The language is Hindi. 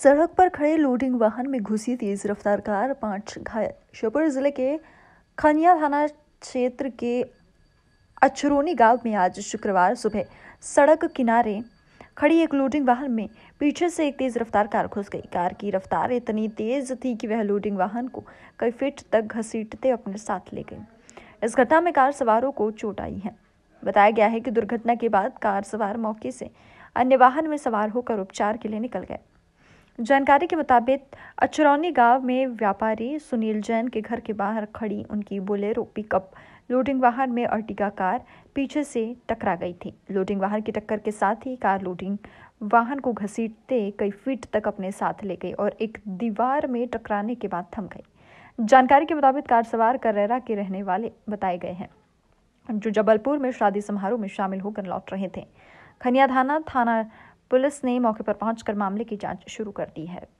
सड़क पर खड़े लोडिंग वाहन में घुसी तेज रफ्तार कार पांच घायल श्योपुर जिले के खनिया थाना क्षेत्र के अछरोनी गांव में आज शुक्रवार सुबह सड़क किनारे खड़ी एक लोडिंग वाहन में पीछे से एक तेज रफ्तार कार घुस गई कार की रफ्तार इतनी तेज थी कि वह लोडिंग वाहन को कई फीट तक घसीटते अपने साथ ले गई इस घटना में कार सवारों को चोट आई है बताया गया है कि दुर्घटना के बाद कार सवार मौके से अन्य वाहन में सवार होकर उपचार के लिए निकल गए जानकारी के मुताबिक अचरौनी गांव में व्यापारी सुनील जैन के घर के बाहर खड़ी उनकी बोलेरो पिकअप लोडिंग वाहन में अर्टिगा कार पीछे से टकरा गई थी लोडिंग वाहन की टक्कर के साथ ही कार लोडिंग वाहन को घसीटते कई फीट तक अपने साथ ले गई और एक दीवार में टकराने के बाद थम गई जानकारी के मुताबिक कार सवार करेरा के रहने वाले बताए गए हैं जो जबलपुर में शादी समारोह में शामिल होकर लौट रहे थे खनिया थाना थाना पुलिस ने मौके पर पहुंचकर मामले की जांच शुरू कर दी है